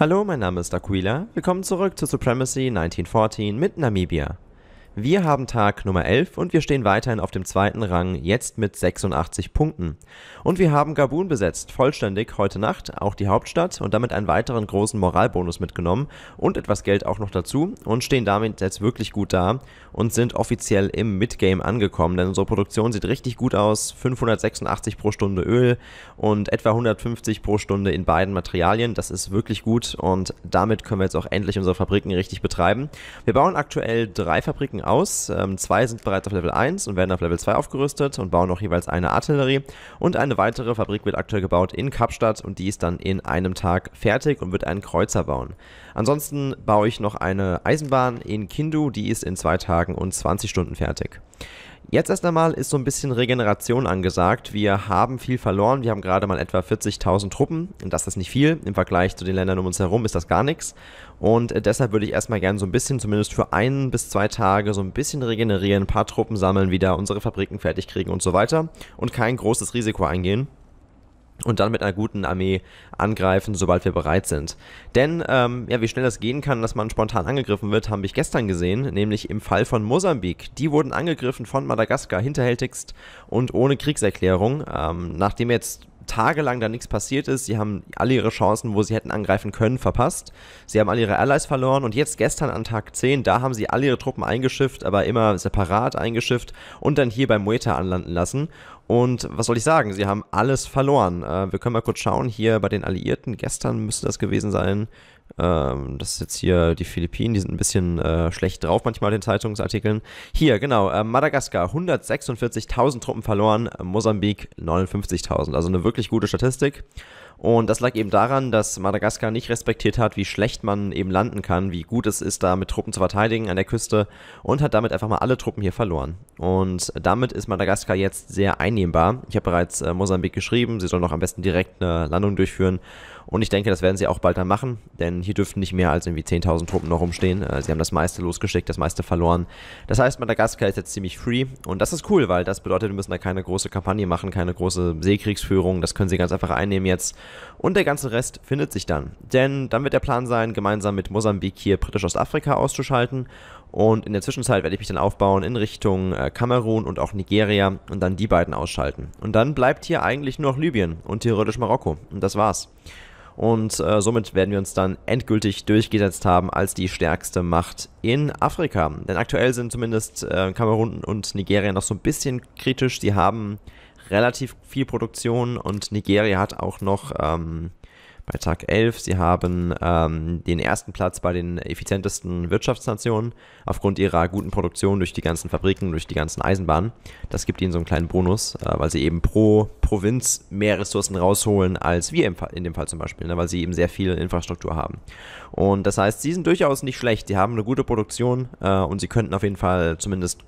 Hallo, mein Name ist Aquila. Willkommen zurück zu Supremacy 1914 mit Namibia. Wir haben Tag Nummer 11 und wir stehen weiterhin auf dem zweiten Rang, jetzt mit 86 Punkten. Und wir haben Gabun besetzt, vollständig heute Nacht, auch die Hauptstadt und damit einen weiteren großen Moralbonus mitgenommen und etwas Geld auch noch dazu und stehen damit jetzt wirklich gut da und sind offiziell im Midgame angekommen, denn unsere Produktion sieht richtig gut aus, 586 pro Stunde Öl und etwa 150 pro Stunde in beiden Materialien, das ist wirklich gut und damit können wir jetzt auch endlich unsere Fabriken richtig betreiben. Wir bauen aktuell drei Fabriken rücken aus. Ähm, zwei sind bereits auf Level 1 und werden auf Level 2 aufgerüstet und bauen noch jeweils eine Artillerie. Und eine weitere Fabrik wird aktuell gebaut in Kapstadt und die ist dann in einem Tag fertig und wird einen Kreuzer bauen. Ansonsten baue ich noch eine Eisenbahn in Kindu, die ist in zwei Tagen und 20 Stunden fertig. Jetzt erst einmal ist so ein bisschen Regeneration angesagt. Wir haben viel verloren. Wir haben gerade mal etwa 40.000 Truppen. Das ist nicht viel. Im Vergleich zu den Ländern um uns herum ist das gar nichts. Und äh, deshalb würde ich erstmal gerne so ein bisschen, zumindest für ein bis zwei Tage, so ein bisschen regenerieren, ein paar Truppen sammeln, wieder unsere Fabriken fertig kriegen und so weiter. Und kein großes Risiko eingehen und dann mit einer guten Armee angreifen, sobald wir bereit sind. Denn ähm, ja, wie schnell das gehen kann, dass man spontan angegriffen wird, haben wir gestern gesehen, nämlich im Fall von Mosambik. Die wurden angegriffen von Madagaskar hinterhältigst und ohne Kriegserklärung. Ähm, nachdem jetzt tagelang da nichts passiert ist. Sie haben alle ihre Chancen, wo sie hätten angreifen können, verpasst. Sie haben alle ihre Allies verloren und jetzt gestern an Tag 10, da haben sie alle ihre Truppen eingeschifft, aber immer separat eingeschifft und dann hier bei Mueta anlanden lassen. Und was soll ich sagen? Sie haben alles verloren. Äh, wir können mal kurz schauen. Hier bei den Alliierten, gestern müsste das gewesen sein. Ähm, das ist jetzt hier die Philippinen, die sind ein bisschen äh, schlecht drauf manchmal in den Zeitungsartikeln. Hier, genau, äh, Madagaskar 146.000 Truppen verloren, Mosambik 59.000. Also eine wirklich gute Statistik. Und das lag eben daran, dass Madagaskar nicht respektiert hat, wie schlecht man eben landen kann, wie gut es ist, da mit Truppen zu verteidigen an der Küste und hat damit einfach mal alle Truppen hier verloren. Und damit ist Madagaskar jetzt sehr einnehmbar. Ich habe bereits äh, Mosambik geschrieben, sie soll noch am besten direkt eine Landung durchführen und ich denke, das werden sie auch bald dann machen, denn hier dürften nicht mehr als irgendwie 10.000 Truppen noch rumstehen. Äh, sie haben das meiste losgeschickt, das meiste verloren. Das heißt, Madagaskar ist jetzt ziemlich free und das ist cool, weil das bedeutet, wir müssen da keine große Kampagne machen, keine große Seekriegsführung. Das können sie ganz einfach einnehmen jetzt. Und der ganze Rest findet sich dann. Denn dann wird der Plan sein, gemeinsam mit Mosambik hier Britisch-Ostafrika auszuschalten. Und in der Zwischenzeit werde ich mich dann aufbauen in Richtung äh, Kamerun und auch Nigeria und dann die beiden ausschalten. Und dann bleibt hier eigentlich nur noch Libyen und theoretisch Marokko. Und das war's. Und äh, somit werden wir uns dann endgültig durchgesetzt haben als die stärkste Macht in Afrika. Denn aktuell sind zumindest äh, Kamerun und Nigeria noch so ein bisschen kritisch. Sie haben relativ viel Produktion und Nigeria hat auch noch ähm, bei Tag 11. Sie haben ähm, den ersten Platz bei den effizientesten Wirtschaftsnationen aufgrund ihrer guten Produktion durch die ganzen Fabriken, durch die ganzen Eisenbahnen. Das gibt ihnen so einen kleinen Bonus, äh, weil sie eben pro Provinz mehr Ressourcen rausholen als wir in dem Fall zum Beispiel, ne, weil sie eben sehr viel Infrastruktur haben. Und das heißt, sie sind durchaus nicht schlecht. Sie haben eine gute Produktion äh, und sie könnten auf jeden Fall zumindest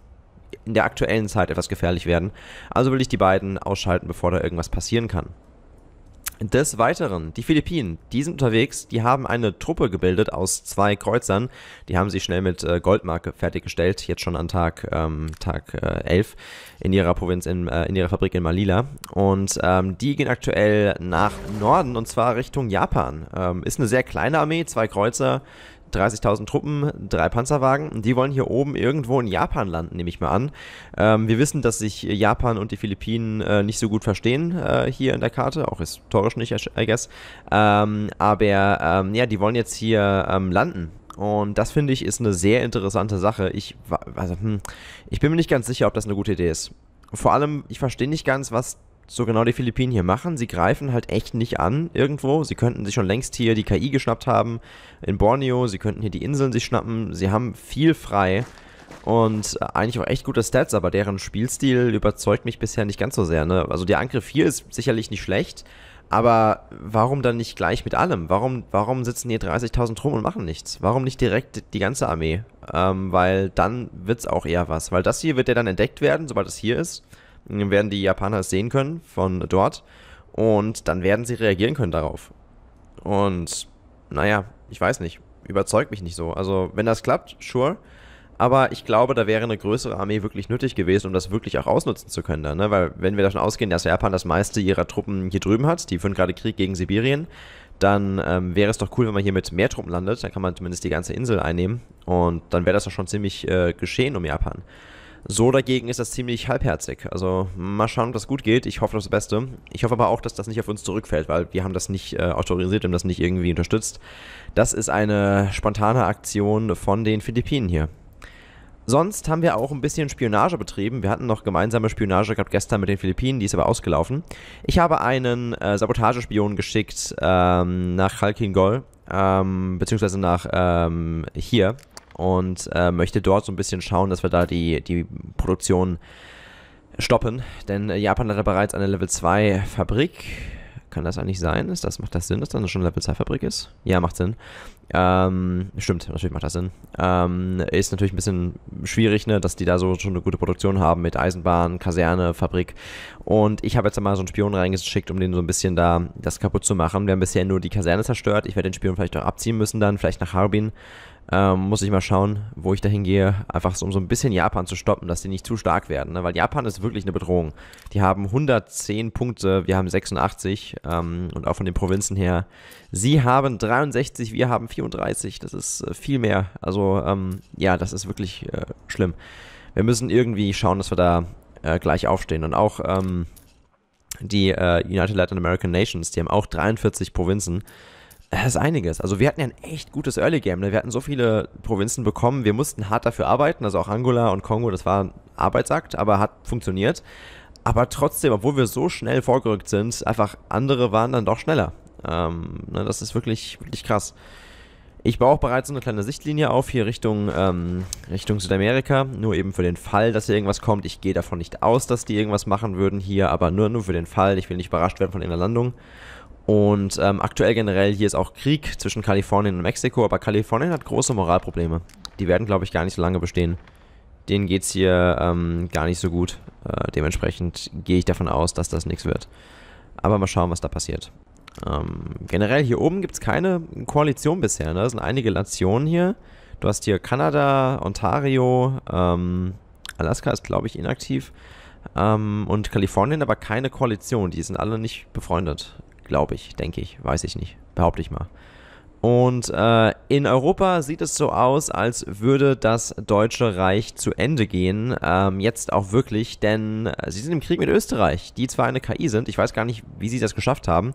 in der aktuellen Zeit etwas gefährlich werden. Also will ich die beiden ausschalten, bevor da irgendwas passieren kann. Des Weiteren, die Philippinen, die sind unterwegs, die haben eine Truppe gebildet aus zwei Kreuzern, die haben sie schnell mit äh, Goldmarke fertiggestellt, jetzt schon an Tag, ähm, Tag äh, 11 in ihrer Provinz, in, äh, in ihrer Fabrik in Malila. Und ähm, die gehen aktuell nach Norden und zwar Richtung Japan. Ähm, ist eine sehr kleine Armee, zwei Kreuzer, 30.000 Truppen, drei Panzerwagen. die wollen hier oben irgendwo in Japan landen, nehme ich mal an. Ähm, wir wissen, dass sich Japan und die Philippinen äh, nicht so gut verstehen äh, hier in der Karte, auch historisch nicht, I guess. Ähm, aber ähm, ja, die wollen jetzt hier ähm, landen. Und das finde ich ist eine sehr interessante Sache. Ich, also, hm, ich bin mir nicht ganz sicher, ob das eine gute Idee ist. Vor allem, ich verstehe nicht ganz, was so genau die Philippinen hier machen. Sie greifen halt echt nicht an irgendwo. Sie könnten sich schon längst hier die KI geschnappt haben in Borneo. Sie könnten hier die Inseln sich schnappen. Sie haben viel frei und äh, eigentlich auch echt gute Stats, aber deren Spielstil überzeugt mich bisher nicht ganz so sehr. Ne? Also der Angriff hier ist sicherlich nicht schlecht, aber warum dann nicht gleich mit allem? Warum, warum sitzen hier 30.000 rum und machen nichts? Warum nicht direkt die ganze Armee? Ähm, weil dann wird es auch eher was. Weil das hier wird ja dann entdeckt werden, sobald es hier ist werden die Japaner es sehen können von dort und dann werden sie reagieren können darauf. Und naja, ich weiß nicht, überzeugt mich nicht so. Also wenn das klappt, sure. Aber ich glaube, da wäre eine größere Armee wirklich nötig gewesen, um das wirklich auch ausnutzen zu können. Dann, ne? Weil wenn wir davon ausgehen, dass Japan das meiste ihrer Truppen hier drüben hat, die führen gerade Krieg gegen Sibirien, dann ähm, wäre es doch cool, wenn man hier mit mehr Truppen landet. Dann kann man zumindest die ganze Insel einnehmen. Und dann wäre das doch schon ziemlich äh, geschehen um Japan. So dagegen ist das ziemlich halbherzig. Also mal schauen, ob das gut geht. Ich hoffe das Beste. Ich hoffe aber auch, dass das nicht auf uns zurückfällt, weil wir haben das nicht äh, autorisiert und das nicht irgendwie unterstützt. Das ist eine spontane Aktion von den Philippinen hier. Sonst haben wir auch ein bisschen Spionage betrieben. Wir hatten noch gemeinsame Spionage gehabt gestern mit den Philippinen, die ist aber ausgelaufen. Ich habe einen äh, Sabotagespion geschickt ähm, nach Halkingol, ähm, beziehungsweise nach ähm, hier, und äh, möchte dort so ein bisschen schauen, dass wir da die, die Produktion stoppen. Denn äh, Japan hat ja bereits eine Level 2 Fabrik. Kann das eigentlich sein? Ist das, macht das Sinn, dass das schon eine Level 2 Fabrik ist? Ja, macht Sinn. Ähm, stimmt, natürlich macht das Sinn. Ähm, ist natürlich ein bisschen schwierig, ne, dass die da so schon eine gute Produktion haben mit Eisenbahn, Kaserne, Fabrik. Und ich habe jetzt mal so einen Spion reingeschickt, um den so ein bisschen da das kaputt zu machen. Wir haben bisher nur die Kaserne zerstört. Ich werde den Spion vielleicht auch abziehen müssen dann, vielleicht nach Harbin. Ähm, muss ich mal schauen, wo ich dahin gehe, einfach so, um so ein bisschen Japan zu stoppen, dass die nicht zu stark werden, ne? weil Japan ist wirklich eine Bedrohung. Die haben 110 Punkte, wir haben 86 ähm, und auch von den Provinzen her. Sie haben 63, wir haben 34, das ist äh, viel mehr. Also ähm, ja, das ist wirklich äh, schlimm. Wir müssen irgendwie schauen, dass wir da äh, gleich aufstehen und auch ähm, die äh, United Latin American Nations, die haben auch 43 Provinzen. Das ist einiges. Also wir hatten ja ein echt gutes Early Game. Ne? Wir hatten so viele Provinzen bekommen. Wir mussten hart dafür arbeiten. Also auch Angola und Kongo, das war ein Arbeitsakt, aber hat funktioniert. Aber trotzdem, obwohl wir so schnell vorgerückt sind, einfach andere waren dann doch schneller. Ähm, ne? Das ist wirklich, wirklich krass. Ich baue auch bereits so eine kleine Sichtlinie auf hier Richtung, ähm, Richtung Südamerika. Nur eben für den Fall, dass hier irgendwas kommt. Ich gehe davon nicht aus, dass die irgendwas machen würden hier, aber nur, nur für den Fall. Ich will nicht überrascht werden von einer Landung. Und ähm, aktuell generell hier ist auch Krieg zwischen Kalifornien und Mexiko, aber Kalifornien hat große Moralprobleme. Die werden, glaube ich, gar nicht so lange bestehen. Denen geht es hier ähm, gar nicht so gut. Äh, dementsprechend gehe ich davon aus, dass das nichts wird. Aber mal schauen, was da passiert. Ähm, generell hier oben gibt es keine Koalition bisher. Ne? Das sind einige Nationen hier. Du hast hier Kanada, Ontario, ähm, Alaska ist, glaube ich, inaktiv. Ähm, und Kalifornien, aber keine Koalition. Die sind alle nicht befreundet. Glaube ich, denke ich, weiß ich nicht. Behaupte ich mal. Und äh, in Europa sieht es so aus, als würde das Deutsche Reich zu Ende gehen. Ähm, jetzt auch wirklich, denn äh, sie sind im Krieg mit Österreich, die zwar eine KI sind. Ich weiß gar nicht, wie sie das geschafft haben.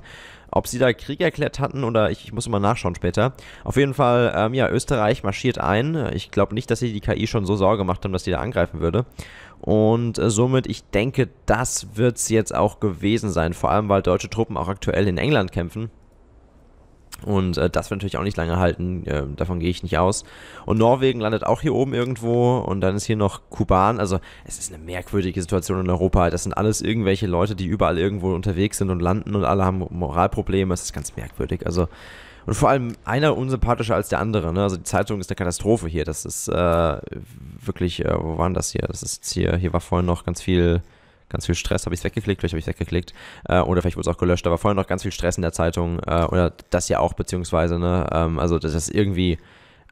Ob sie da Krieg erklärt hatten oder ich, ich muss mal nachschauen später. Auf jeden Fall, ähm, ja, Österreich marschiert ein. Ich glaube nicht, dass sie die KI schon so Sorge gemacht haben, dass die da angreifen würde. Und äh, somit, ich denke, das wird es jetzt auch gewesen sein. Vor allem, weil deutsche Truppen auch aktuell in England kämpfen. Und äh, das wird natürlich auch nicht lange halten, äh, davon gehe ich nicht aus. Und Norwegen landet auch hier oben irgendwo und dann ist hier noch Kuban. Also es ist eine merkwürdige Situation in Europa. Das sind alles irgendwelche Leute, die überall irgendwo unterwegs sind und landen und alle haben Moralprobleme. Es ist ganz merkwürdig. Also und vor allem einer unsympathischer als der andere. Ne? Also die Zeitung ist eine Katastrophe hier. Das ist äh, wirklich, äh, wo waren das hier? Das ist hier, hier war vorhin noch ganz viel ganz viel Stress, habe ich es weggeklickt, vielleicht habe ich es weggeklickt äh, oder vielleicht wurde es auch gelöscht, aber vorhin noch ganz viel Stress in der Zeitung äh, oder das ja auch beziehungsweise, ne, ähm, also das ist irgendwie,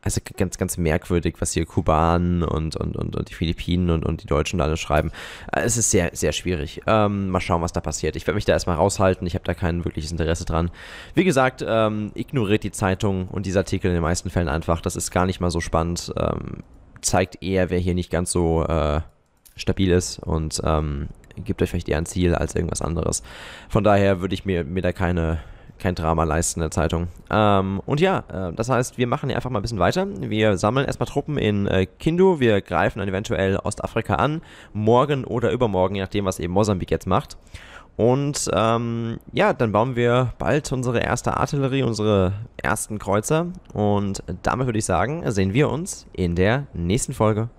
also ganz, ganz merkwürdig, was hier Kubanen und, und, und, und die Philippinen und, und die Deutschen da alles schreiben. Äh, es ist sehr, sehr schwierig. Ähm, mal schauen, was da passiert. Ich werde mich da erstmal raushalten. Ich habe da kein wirkliches Interesse dran. Wie gesagt, ähm, ignoriert die Zeitung und diese Artikel in den meisten Fällen einfach. Das ist gar nicht mal so spannend. Ähm, zeigt eher, wer hier nicht ganz so äh, stabil ist und ähm, gibt euch vielleicht eher ein Ziel als irgendwas anderes. Von daher würde ich mir, mir da keine, kein Drama leisten in der Zeitung. Ähm, und ja, äh, das heißt, wir machen hier einfach mal ein bisschen weiter. Wir sammeln erstmal Truppen in äh, Kindu, wir greifen dann eventuell Ostafrika an, morgen oder übermorgen, je nachdem, was eben Mosambik jetzt macht. Und ähm, ja, dann bauen wir bald unsere erste Artillerie, unsere ersten Kreuzer. Und damit würde ich sagen, sehen wir uns in der nächsten Folge.